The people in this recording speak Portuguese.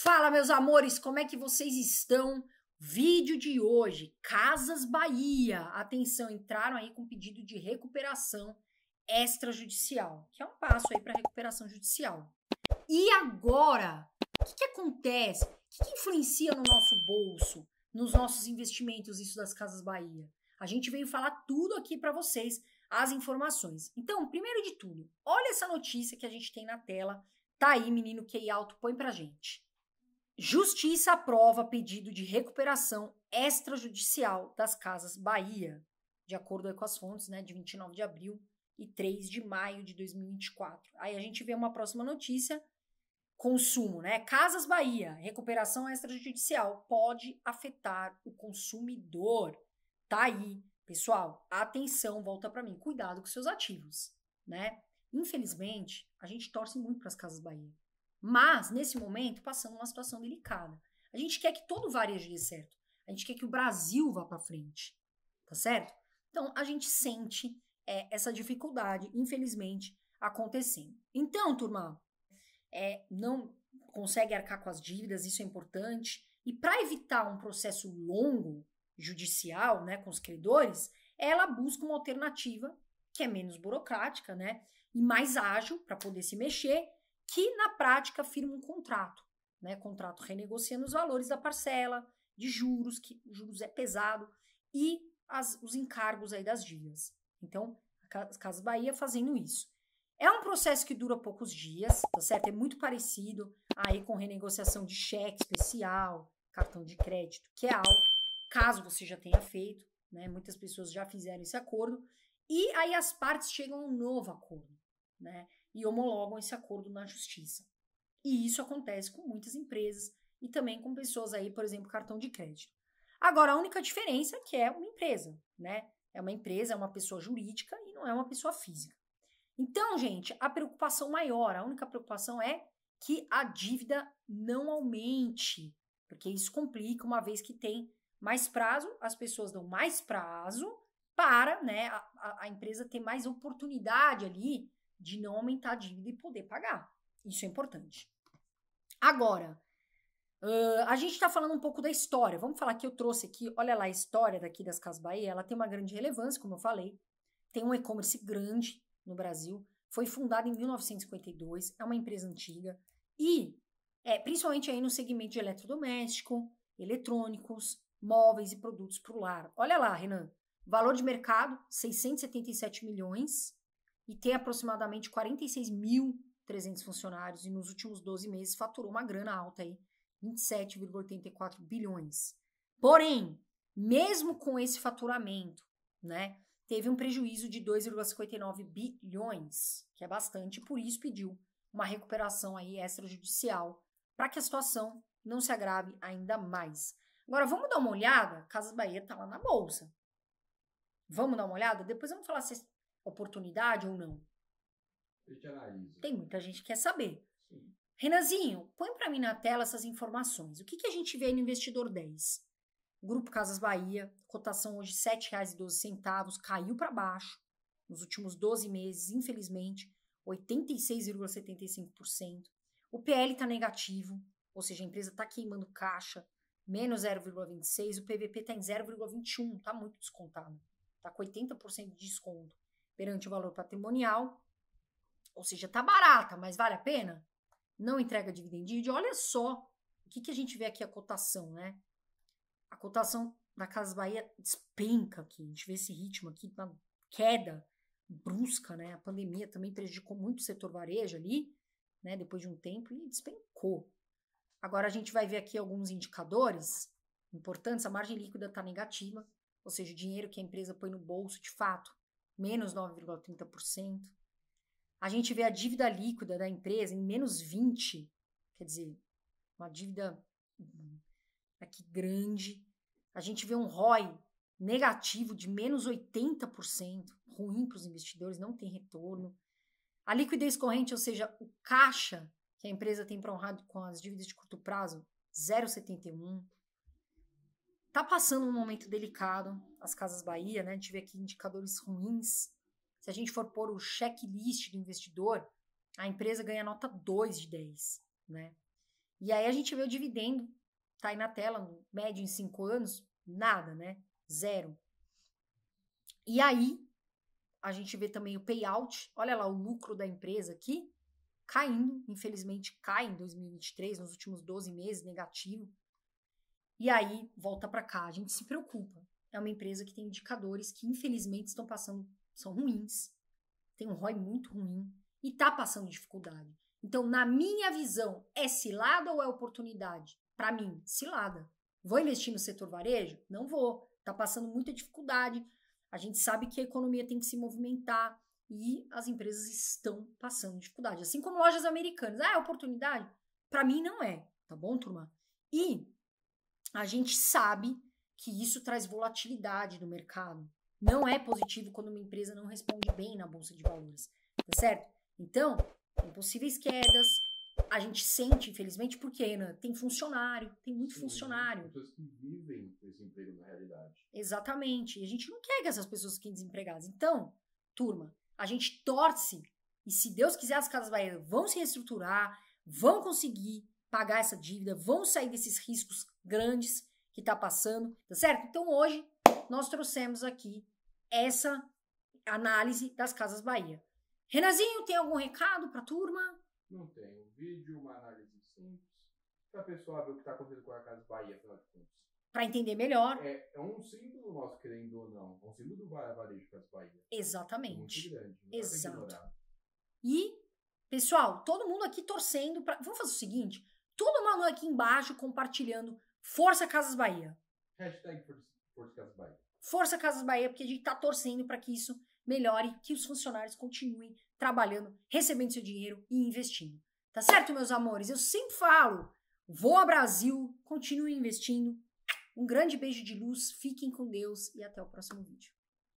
Fala, meus amores, como é que vocês estão? Vídeo de hoje, Casas Bahia. Atenção, entraram aí com pedido de recuperação extrajudicial, que é um passo aí para recuperação judicial. E agora, o que, que, acontece? O que, que influencia no nosso bolso, nos nossos investimentos, isso das Casas Bahia? A gente veio falar tudo aqui para vocês, as informações. Então, primeiro de tudo, olha essa notícia que a gente tem na tela. Tá aí, menino QI alto, põe pra gente. Justiça aprova pedido de recuperação extrajudicial das Casas Bahia, de acordo com as fontes, né, de 29 de abril e 3 de maio de 2024. Aí a gente vê uma próxima notícia, consumo, né? Casas Bahia, recuperação extrajudicial pode afetar o consumidor. Tá aí, pessoal, atenção, volta para mim, cuidado com seus ativos, né? Infelizmente, a gente torce muito para as Casas Bahia. Mas, nesse momento, passando uma situação delicada. A gente quer que todo varejo dê certo. A gente quer que o Brasil vá para frente. Tá certo? Então, a gente sente é, essa dificuldade, infelizmente, acontecendo. Então, turma, é, não consegue arcar com as dívidas, isso é importante. E para evitar um processo longo judicial né, com os credores, ela busca uma alternativa que é menos burocrática né, e mais ágil para poder se mexer que na prática firma um contrato, né? Contrato renegociando os valores da parcela, de juros, que juros é pesado, e as, os encargos aí das dívidas. Então, as Casas Bahia fazendo isso. É um processo que dura poucos dias, tá certo? É muito parecido aí com renegociação de cheque especial, cartão de crédito, que é algo, caso você já tenha feito, né? Muitas pessoas já fizeram esse acordo, e aí as partes chegam a um novo acordo, né? e homologam esse acordo na justiça. E isso acontece com muitas empresas e também com pessoas aí, por exemplo, cartão de crédito. Agora, a única diferença é que é uma empresa, né? É uma empresa, é uma pessoa jurídica e não é uma pessoa física. Então, gente, a preocupação maior, a única preocupação é que a dívida não aumente, porque isso complica, uma vez que tem mais prazo, as pessoas dão mais prazo para né, a, a empresa ter mais oportunidade ali de não aumentar a dívida e poder pagar. Isso é importante. Agora, uh, a gente está falando um pouco da história. Vamos falar que eu trouxe aqui, olha lá, a história daqui das Casas Bahia, ela tem uma grande relevância, como eu falei. Tem um e-commerce grande no Brasil, foi fundada em 1952, é uma empresa antiga e é, principalmente aí no segmento de eletrodoméstico, eletrônicos, móveis e produtos para o lar. Olha lá, Renan, valor de mercado 677 milhões, e tem aproximadamente 46.300 funcionários e nos últimos 12 meses faturou uma grana alta aí, 27,84 bilhões. Porém, mesmo com esse faturamento, né, teve um prejuízo de 2,59 bilhões, que é bastante, por isso pediu uma recuperação aí extrajudicial para que a situação não se agrave ainda mais. Agora vamos dar uma olhada, Casas Bahia está lá na bolsa. Vamos dar uma olhada, depois vamos falar se oportunidade ou não? Tem muita gente que quer saber. Sim. Renanzinho, põe para mim na tela essas informações. O que, que a gente vê no Investidor 10? Grupo Casas Bahia, cotação hoje R$ 7,12, caiu para baixo nos últimos 12 meses, infelizmente, 86,75%. O PL está negativo, ou seja, a empresa está queimando caixa, menos 0,26%. O PVP está em 0,21%, está muito descontado, está com 80% de desconto perante o valor patrimonial. Ou seja, está barata, mas vale a pena? Não entrega dividend yield. Olha só o que, que a gente vê aqui a cotação, né? A cotação da Casa Bahia despenca aqui. A gente vê esse ritmo aqui, uma queda brusca, né? A pandemia também prejudicou muito o setor varejo ali, né? Depois de um tempo, e despencou. Agora a gente vai ver aqui alguns indicadores importantes. A margem líquida está negativa, ou seja, o dinheiro que a empresa põe no bolso, de fato, menos 9,30%. A gente vê a dívida líquida da empresa em menos 20%, quer dizer, uma dívida uhum, aqui grande. A gente vê um ROI negativo de menos 80%, ruim para os investidores, não tem retorno. A liquidez corrente, ou seja, o caixa que a empresa tem para honrar com as dívidas de curto prazo, 0,71% tá passando um momento delicado, as Casas Bahia, né? A gente vê aqui indicadores ruins. Se a gente for pôr o checklist do investidor, a empresa ganha nota 2 de 10, né? E aí a gente vê o dividendo, tá aí na tela, médio em 5 anos, nada, né? Zero. E aí a gente vê também o payout, olha lá o lucro da empresa aqui, caindo, infelizmente cai em 2023, nos últimos 12 meses, negativo, e aí volta para cá, a gente se preocupa. É uma empresa que tem indicadores que infelizmente estão passando, são ruins, tem um ROI muito ruim e está passando dificuldade. Então, na minha visão, é cilada ou é oportunidade? Para mim, cilada. Vou investir no setor varejo? Não vou. Está passando muita dificuldade. A gente sabe que a economia tem que se movimentar e as empresas estão passando dificuldade. Assim como lojas americanas. Ah, é oportunidade? Para mim, não é. Tá bom, turma? E a gente sabe que isso traz volatilidade no mercado. Não é positivo quando uma empresa não responde bem na bolsa de valores, tá certo? Então, tem possíveis quedas, a gente sente, infelizmente, porque né? tem funcionário, tem muito Sim, funcionário. Pessoas que vivem esse emprego na realidade. Exatamente. E a gente não quer que essas pessoas fiquem desempregadas. Então, turma, a gente torce e se Deus quiser as casas baianas vão se reestruturar, vão conseguir, pagar essa dívida, vão sair desses riscos grandes que está passando, tá certo? Então hoje nós trouxemos aqui essa análise das Casas Bahia. Renanzinho, tem algum recado para a turma? Não tem. Um vídeo, uma análise simples, para a pessoa ver o que está acontecendo com a Casas Bahia, afinal de contas. Para entender melhor. É, é, um símbolo nosso, querendo ou não. É um símbolo do varejo de as Bahia. Exatamente. É muito grande. Exato. E, pessoal, todo mundo aqui torcendo para... Vamos fazer o seguinte todo maluco aqui embaixo compartilhando. Força Casas Bahia. Hashtag Força Casas Bahia. Força Casas Bahia, porque a gente está torcendo para que isso melhore, que os funcionários continuem trabalhando, recebendo seu dinheiro e investindo. Tá certo, meus amores? Eu sempre falo, Vou ao Brasil, continue investindo. Um grande beijo de luz, fiquem com Deus e até o próximo vídeo.